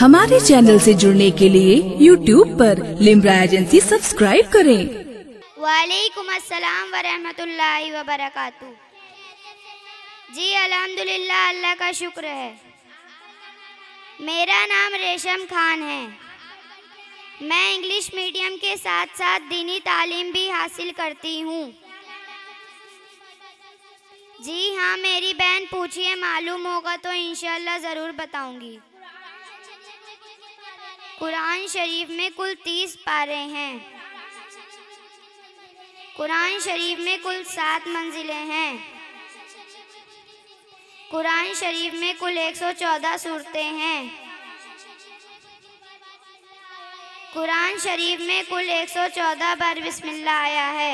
हमारे चैनल से जुड़ने के लिए यूट्यूब पर लिमरा एजेंसी सब्सक्राइब करें वालेकुम अस्सलाम वरहमतुल्लाहि वबरकातु जी अल्हम्दुलिल्लाह अल्लाह का शुक्र है मेरा नाम रेशम खान है मैं इंग्लिश मीडियम के साथ साथ दीनी तालीम भी हासिल करती हूँ जी हाँ मेरी बहन पूछिए मालूम होगा तो इन ज़रूर बताऊँगी कुरान शरीफ में कुल तीस पारे हैं कुरान शरीफ में कुल सात मंजिलें हैं कुरान शरीफ में कुल एक सौ चौदह सूरतें हैं कुरान शरीफ में कुल एक सौ चौदह बार बिस्मिल्लाह आया है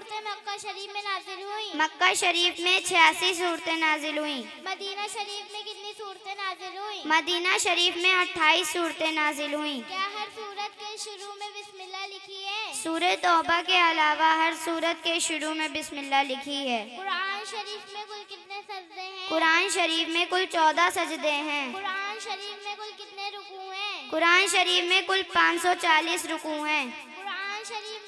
सूरतें मक्का शरीफ में नाजिल हुई मक्का शरीफ में छियासी सूरतें नाजिल हुई मदीना शरीफ में कितनी सूरतें नाजिल हुई मदीना शरीफ में अट्ठाईस सूरतें नाजिल हुई क्या हर सूरत के शुरू में बिस्मिल्लाह लिखी है सूरह तौबा के अलावा हर सूरत के शुरू में बिस्मिल्लाह लिखी है कुरान शरीफ में कुल कितने सजदे हैं कुरान शरीफ में कुल चौदह सजदे हैं कुरान शरीफ में कुल कितने रुकू हैं कुरान शरीफ में कुल पाँच सौ चालीस रुकू हैं कुरान शरीफ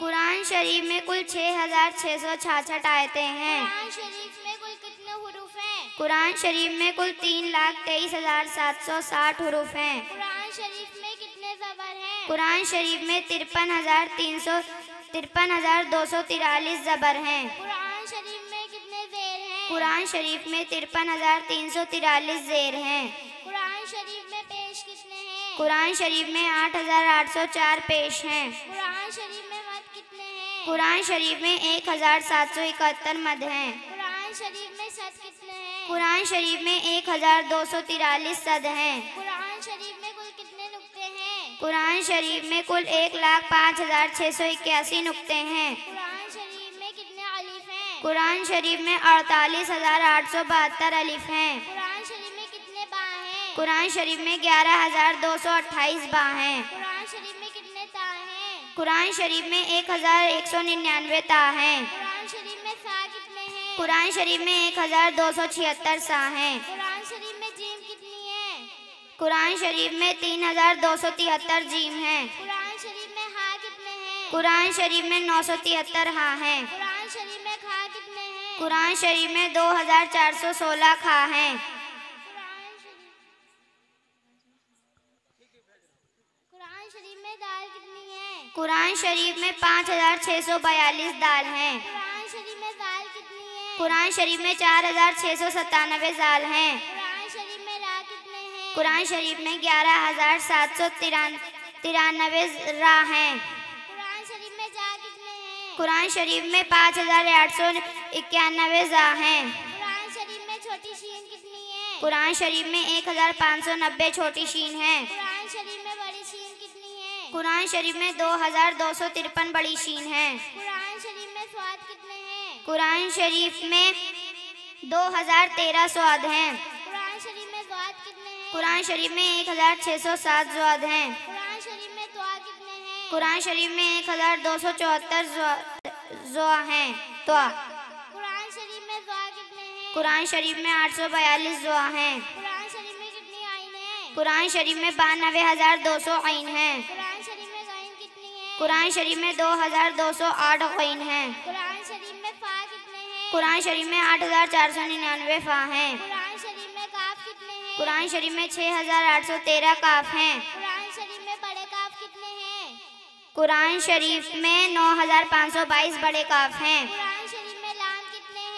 कुरान शरीफ में कुल छः हजार छः सौ छाछठ आयते हैं कुरान शरीफ में कुल कितने हैं कुरान शरीफ में कुल तीन लाख तेईस हजार सात सौ साठ हरूफ हैं कुरान शरीफ में कितने जबर हैं कुरान शरीफ में तिरपन हजार तीन सौ तिरपन हजार दो सौ तिरालीस जबर हैं कुरान शरीफ में कितने जेर हैं कुरान शरीफ में तिरपन हजार तीन सौ तिरालीस जेर हैं कुरान शरीफ में पेश कितने हैं कुरान शरीफ में आठ हजार आठ सौ चार पेश हैं कुरान शरीफ कुरान शरीफ में एक हजार सात सौ इकहत्तर मद है कुरान शरीफ में सद कितने हैं कुरान शरीफ में एक हजार दो सौ तिरालीस सद हैं कुरान शरीफ में कुल कितने नुक्ते हैं कुरान शरीफ में कुल एक लाख पाँच हजार छः सौ इक्यासी नुक्ते हैं कुरान शरीफ में कितने अलीफ हैं कुरान शरीफ में अड़तालीस हजार आठ सौ बहत्तर अलीफ है कुरान शरीफ में कितने बा हैं कुरान शरीफ में ग्यारह हजार दो सौ अट्ठाईस बा हैं कुरान शरीफ में एक हज़ार एक सौ निन्यानवे ता है कुरान शरीफ में हैं कुरान शरीफ में एक हज़ार दो सौ छिहत्तर सा है कुरान शरीफ में जीम कितनी है कुरान शरीफ में तीन हज़ार दो सौ तिहत्तर जीम है कुरान शरीफ में हा कितने हैं कुरान शरीफ में नौ सौ तिहत्तर हा है कुरान शरीफ में खा कितने हैं कुरान शरीफ में दो हज़ार चार सौ सोलह खा है कुरान शरीफ में पाँच हजार छः सौ बयालीस दाल हैं कुरान शरीफ में दाल कितनी है कुरान शरीफ में चार हजार छः सौ सतानवे दाल हैं कुरान शरीफ में रा कितने हैं कुरान शरीफ में ग्यारह हजार सात सौ तिरानवे रा हैं कुरान शरीफ में जा कितने हैं कुरान शरीफ में पाँच हजार आठ सौ इक्यानवे जा हैं कुरान शरीफ में छोटी शीन कितनी है कुरान शरीफ में एक हजार पाँच सौ नब्बे छोटी शीन है कुरान शरीफ में दो हजार दो सौ तिरपन बड़ी शीन है कुरान शरीफ में स्वाद कितने हैं कुरान शरीफ में दो हजार तेरह स्वाद हैं कुरान शरीफ में स्वाद कितने हैं कुरान शरीफ में एक हजार छः सौ सात स्वाद हैं कुरान शरीफ में स्वाद कितने हैं कुरान शरीफ में एक हजार दो सौ चौहत्तर जुआ है कुरान शरीफ में स्वाद कितने हैं कुरान शरीफ में आठ सौ बयालीस जुआ है कुरान शरीफ में बानवे हज़ार दो सौ आइन है कुरान शरीफ में दो हज़ार दो सौ आठ आइन है कुरान शरीफ में आठ हज़ार चार सौ निन्यानवे फ़ा हैं कुरान शरीफ में छः हज़ार आठ सौ तेरह काफ हैं कुरान शरीफ में नौ हज़ार पाँच सौ बाईस बड़े काफ हैं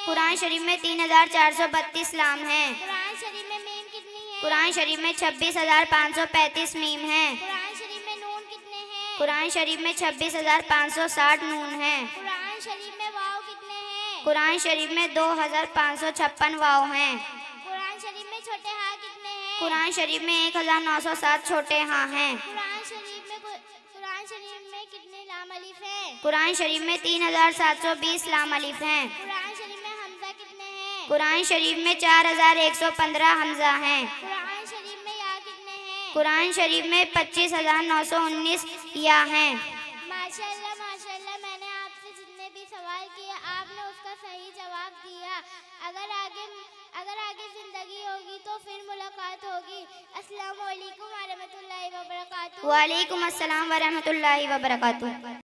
कुरान शरीफ में तीन हज़ार चार सौ बत्तीस लाम हैं कुरान शरीफ में छब्बीस हजार पाँच सौ पैंतीस मीम है कुरान शरीफ में नून कितने हैं कुरान शरीफ में छब्बीस हजार पाँच सौ साठ नून है कुरान शरीफ में वाव कितने हैं कुरान शरीफ में दो हजार पाँच सौ छप्पन वाव हैं कुरान शरीफ में छोटे हाँ कितने हैं कुरान शरीफ में एक हजार नौ सौ सात छोटे हाँ हैं कुरान शरीफ में कुरान शरीफ में कितने लाम अलीफ हैं कुरान शरीफ में तीन हजार सात सौ बीस लाम अलीफ हैं कुरान शरीफ में चार हजार एक सौ पंद्रह हमजा है कुरान शरीफ में या कितने हैं कुरान शरीफ में पच्चीस हजार नौ सौ उन्नीस या है माशाल्लाह माशाल्लाह मैंने आपसे जितने भी सवाल किए आपने उसका सही जवाब दिया अगर आगे अगर आगे ज़िंदगी होगी तो फिर मुलाकात होगी असला अस्सलाम वालेकुम असल व वरक